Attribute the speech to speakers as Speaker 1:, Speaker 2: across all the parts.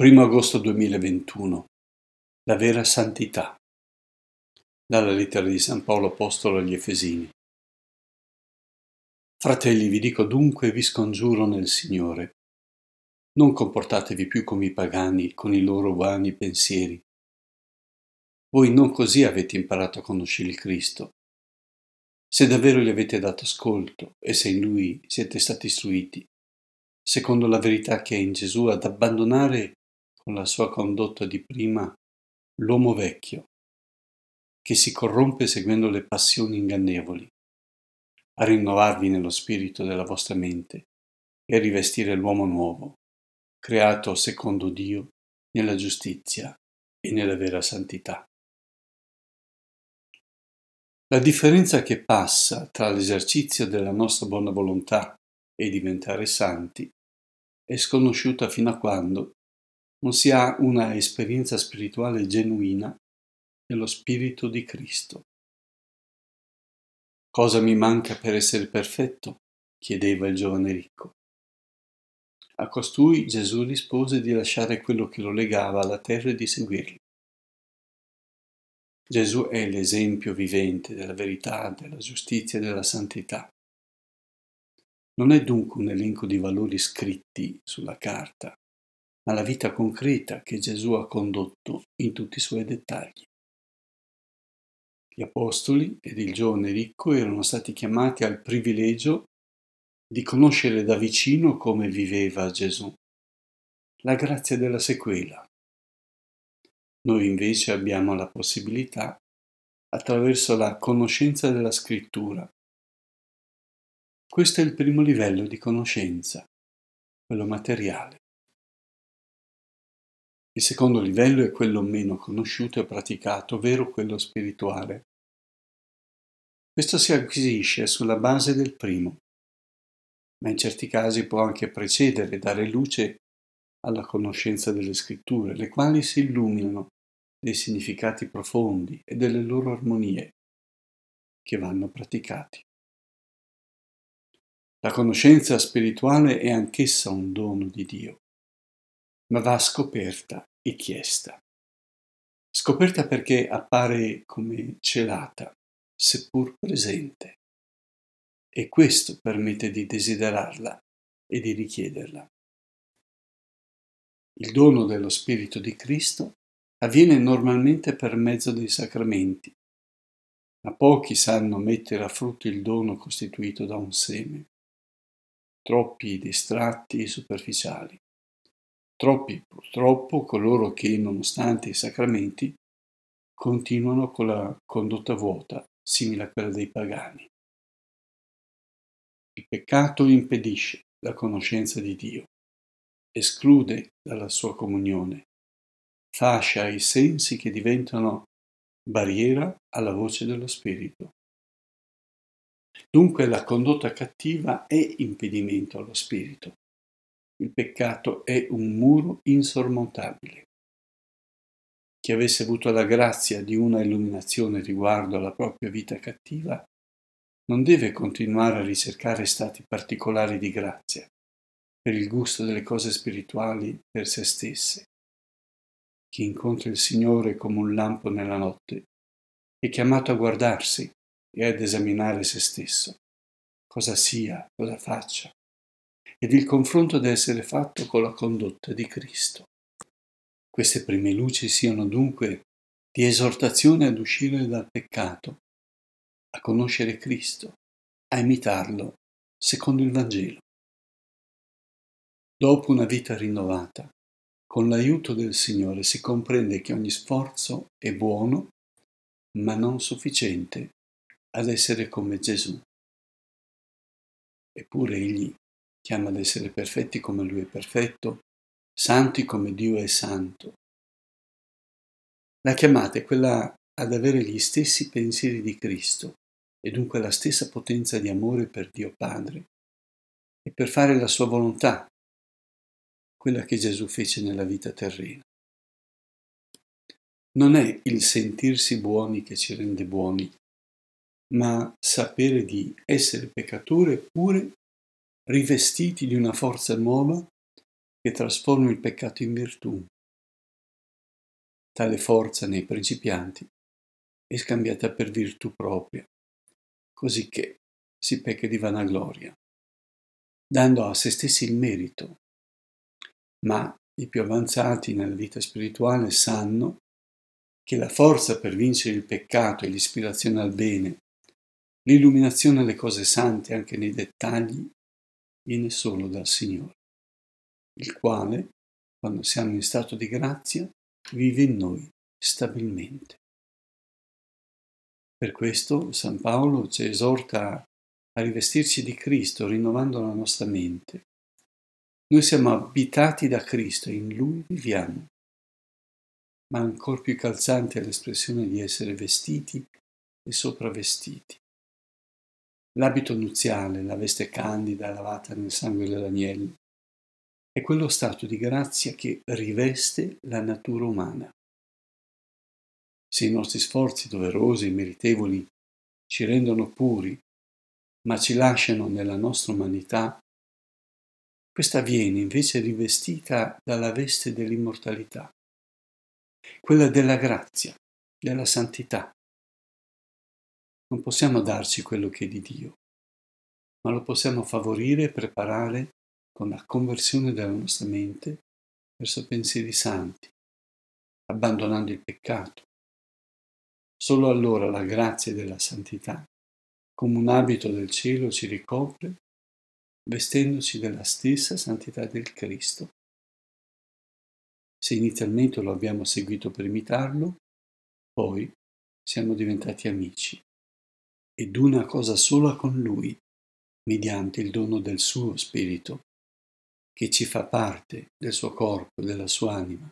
Speaker 1: 1 agosto 2021 La vera santità dalla lettera di San Paolo Apostolo agli Efesini Fratelli, vi dico dunque e vi scongiuro nel Signore, non comportatevi più come i pagani con i loro vani pensieri. Voi non così avete imparato a conoscere il Cristo. Se davvero gli avete dato ascolto e se in Lui siete stati istruiti, secondo la verità che è in Gesù, ad abbandonare con la sua condotta di prima l'uomo vecchio, che si corrompe seguendo le passioni ingannevoli, a rinnovarvi nello spirito della vostra mente e a rivestire l'uomo nuovo, creato secondo Dio nella giustizia e nella vera santità. La differenza che passa tra l'esercizio della nostra buona volontà e diventare santi è sconosciuta fino a quando non si ha una esperienza spirituale genuina dello Spirito di Cristo. Cosa mi manca per essere perfetto? chiedeva il giovane ricco. A costui Gesù rispose di lasciare quello che lo legava alla terra e di seguirlo. Gesù è l'esempio vivente della verità, della giustizia e della santità. Non è dunque un elenco di valori scritti sulla carta, ma la vita concreta che Gesù ha condotto in tutti i suoi dettagli. Gli apostoli ed il giovane ricco erano stati chiamati al privilegio di conoscere da vicino come viveva Gesù, la grazia della sequela. Noi invece abbiamo la possibilità, attraverso la conoscenza della scrittura, questo è il primo livello di conoscenza, quello materiale. Il secondo livello è quello meno conosciuto e praticato, ovvero quello spirituale. Questo si acquisisce sulla base del primo, ma in certi casi può anche precedere e dare luce alla conoscenza delle scritture, le quali si illuminano dei significati profondi e delle loro armonie che vanno praticati. La conoscenza spirituale è anch'essa un dono di Dio, ma va scoperta e chiesta. Scoperta perché appare come celata, seppur presente. E questo permette di desiderarla e di richiederla. Il dono dello Spirito di Cristo avviene normalmente per mezzo dei sacramenti, ma pochi sanno mettere a frutto il dono costituito da un seme. Troppi distratti e superficiali. Troppi, purtroppo, coloro che, nonostante i sacramenti, continuano con la condotta vuota, simile a quella dei pagani. Il peccato impedisce la conoscenza di Dio, esclude dalla sua comunione, fascia i sensi che diventano barriera alla voce dello Spirito. Dunque la condotta cattiva è impedimento allo Spirito, il peccato è un muro insormontabile. Chi avesse avuto la grazia di una illuminazione riguardo alla propria vita cattiva, non deve continuare a ricercare stati particolari di grazia, per il gusto delle cose spirituali per se stesse. Chi incontra il Signore come un lampo nella notte è chiamato a guardarsi e ad esaminare se stesso, cosa sia, cosa faccia, ed il confronto deve essere fatto con la condotta di Cristo. Queste prime luci siano dunque di esortazione ad uscire dal peccato, a conoscere Cristo, a imitarlo secondo il Vangelo. Dopo una vita rinnovata, con l'aiuto del Signore si comprende che ogni sforzo è buono, ma non sufficiente ad essere come Gesù. Eppure egli chiama ad essere perfetti come Lui è perfetto, santi come Dio è santo. La chiamata è quella ad avere gli stessi pensieri di Cristo e dunque la stessa potenza di amore per Dio Padre e per fare la sua volontà, quella che Gesù fece nella vita terrena. Non è il sentirsi buoni che ci rende buoni, ma sapere di essere peccatori eppure rivestiti di una forza nuova che trasforma il peccato in virtù. Tale forza nei principianti è scambiata per virtù propria, cosicché si pecca di vanagloria, dando a se stessi il merito. Ma i più avanzati nella vita spirituale sanno che la forza per vincere il peccato e l'ispirazione al bene, l'illuminazione alle cose sante anche nei dettagli, viene solo dal Signore, il quale, quando siamo in stato di grazia, vive in noi stabilmente. Per questo San Paolo ci esorta a rivestirci di Cristo, rinnovando la nostra mente. Noi siamo abitati da Cristo e in Lui viviamo. Ma ancora più calzante è l'espressione di essere vestiti e sopravvestiti l'abito nuziale, la veste candida lavata nel sangue dell'agnello. È quello stato di grazia che riveste la natura umana. Se i nostri sforzi doverosi e meritevoli ci rendono puri, ma ci lasciano nella nostra umanità, questa viene invece rivestita dalla veste dell'immortalità, quella della grazia, della santità, non possiamo darci quello che è di Dio, ma lo possiamo favorire e preparare con la conversione della nostra mente verso pensieri santi, abbandonando il peccato. Solo allora la grazia della santità, come un abito del cielo, ci ricopre, vestendoci della stessa santità del Cristo. Se inizialmente lo abbiamo seguito per imitarlo, poi siamo diventati amici ed una cosa sola con Lui, mediante il dono del suo Spirito, che ci fa parte del suo corpo e della sua anima.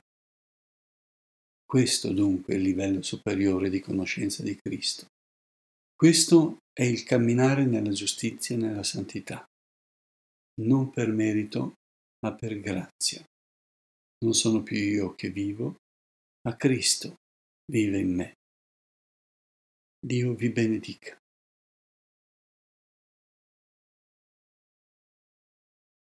Speaker 1: Questo dunque è il livello superiore di conoscenza di Cristo. Questo è il camminare nella giustizia e nella santità, non per merito, ma per grazia. Non sono più io che vivo, ma Cristo vive in me. Dio vi benedica.